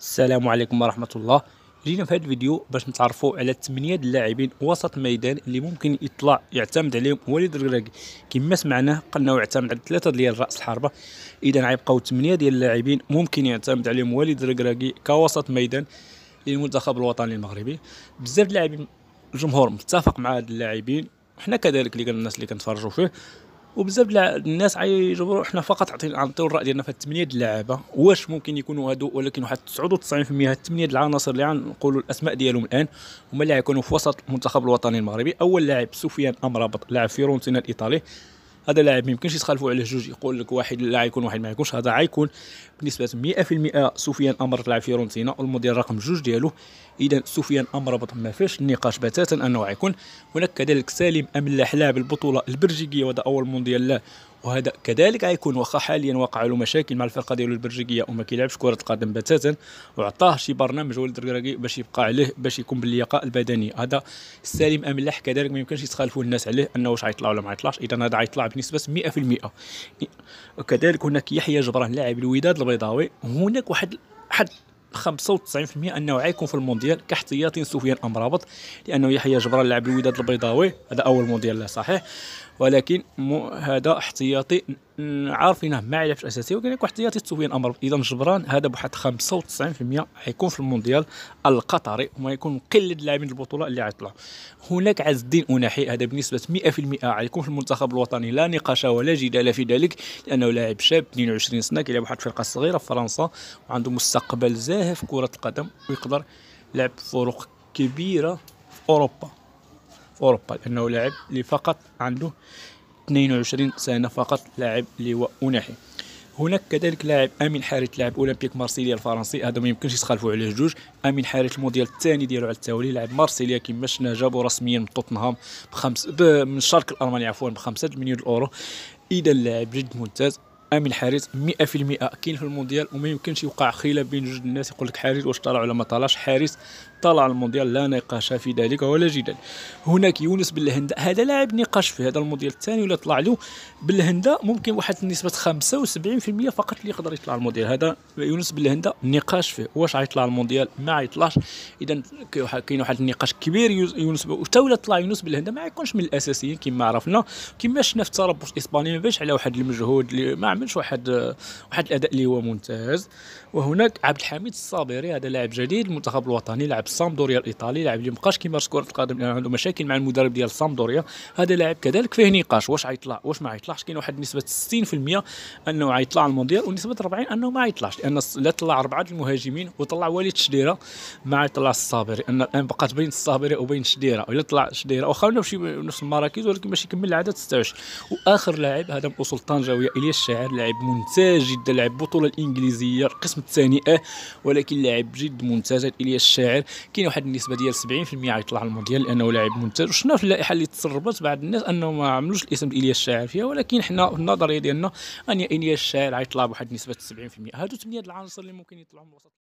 السلام عليكم ورحمة الله جينا في هذا الفيديو باش نتعرفوا على 8 اللاعبين وسط الميدان اللي ممكن يطلع يعتمد عليهم وليد الركراكي كما سمعناه قلنا يعتمد على ثلاثه ديال راس الحربه اذا غيبقاو 8 ديال اللاعبين ممكن يعتمد عليهم وليد الركراكي كوسط ميدان للمنتخب الوطني المغربي بزاف اللاعبين الجمهور متفق مع هاد اللاعبين حنا كذلك اللي قال الناس اللي كنتفرجوا فيه وبزاف الناس عيجبروا حنا فقط عطينا نعطيو الراي ديالنا في الثمانيه ديال اللعابه واش ممكن يكونوا هادو ولكن واحد 99% هاد ثمانيه د العناصر اللي غنقولوا الاسماء ديالهم الان هما اللي غيكونوا في وسط المنتخب الوطني المغربي اول لاعب سفيان امرابط لاعب فيرونتينا الايطالي هذا لاعب ما يمكنش يتخالفوا عليه جوج يقول لك واحد لا يكون واحد ما يكونش هذا غيكون بنسبه 100% سفيان امرط تلعب فيرونتينا والمدير رقم جوج ديالو اذا سفيان امرط ما فيش النقاش بتاتا انه غيكون هناك كذلك سالم املاح لاعب البطوله البرجيكيه وهذا اول مونديال له وهذا كذلك غيكون واخا حاليا وقع له مشاكل مع الفرقه ديالو البرجيكيه وما كيلعبش كره القدم بتاتا وعطاه شي برنامج ولد الدركراكي باش يبقى عليه باش يكون باللياقه البدنيه هذا السليم املح كذلك ما يمكنش يتخالفوا الناس عليه انه واش غيطلع ولا ما غيطلعش اذا هذا غيطلع بنسبه 100% وكذلك هناك يحيى جبران لاعب الوداد البيضاوي هناك واحد حد 95% انه غيكون في المونديال كاحتياطي سفيان امرابط لانه يحيى جبران لاعب الوداد البيضاوي هذا اول مونديال له صحيح ولكن هذا احتياطي عارفينه ما عرفش اساسي ولكن احتياطي تسوي الامر اذا جبران هذا بواحد 95% حيكون في المونديال القطري وما يكون قله اللاعبين البطوله اللي عطله هناك عز الدين اناحي هذا بنسبه 100% حيكون في المنتخب الوطني لا نقاش ولا جدال في ذلك لانه لاعب شاب 22 سنه كيلعب واحد الفرقه صغيره في فرنسا وعنده مستقبل زاهي في كره القدم ويقدر لعب في فرق كبيره في اوروبا في اوروبا لانه لاعب اللي فقط عنده 22 سنه فقط لاعب لواء اناحي هناك كذلك لاعب امين حارث لاعب اولمبيك مارسيليا الفرنسي هذا ما يمكنش يتخالفوا عليه جوج امين حارث المونديال الثاني ديالو على التوالي لاعب مارسيليا كما شفنا جابو رسميا من توتنهام بخمس من الشرق الالماني عفوا ب 5 مليون اورو اذا لاعب جد ممتاز امين حارث 100% كاين في المونديال وما يمكنش يوقع خلاف بين جوج الناس يقول لك حارث واش طلع ولا ما طلعش حارث طلع المونديال لا نقاش في ذلك ولا جدال هناك يونس بالهندا هذا لاعب نقاش في هذا المونديال الثاني ولا طلع له بالهندا ممكن واحد نسبة 75% فقط اللي يقدر يطلع المونديال هذا يونس بالهندا نقاش فيه واش غيطلع المونديال ما غيطلعش اذا كاين واحد النقاش كبير يونس حتى ولا طلع يونس بالهندا ما يكونش من الاساسيين كما عرفنا كما شفنا في التربص الاسباني ما باش على واحد المجهود اللي ما عملش واحد واحد الاداء اللي هو ممتاز وهناك عبد الحميد الصابري هذا لاعب جديد المنتخب الوطني لاعب بالسامدوريا الايطالي لاعب اللي مابقاش كيمارس كره القدم لانه عنده مشاكل مع المدرب ديال السامدوريا هذا لاعب كذلك فيه نقاش واش غيطلع واش ما غيطلعش كاين واحد نسبه 60% انه غيطلع المونديال ونسبه 40 انه ما غيطلعش لان لا طلع اربعه المهاجمين وطلع وليد شديره ما طلع الصابري ان الان بقات بين الصابري وبين شديره الا طلع شديره واخا نمشي نفس المراكز ولكن باش يكمل العدد 26 واخر لاعب هذا من اصول طنجاويه الياس الشاعر لاعب ممتاز جدا لاعب البطوله الانجليزيه القسم الثاني اه ولكن لاعب جد ممتاز الياس الشاعر كاين واحد النسبه ديال 70% غيطلع المونديال لانه لاعب ممتاز وشفنا في اللائحه اللي تسربت بعض الناس انه ما عملوش الاسم ديال الياس الشاعر فيها ولكن حنا في النظريه ديالنا ان الياس الشاعر غيطلع بواحد النسبه 70% هادو 8 العناصر اللي ممكن يطلعوا من الوسط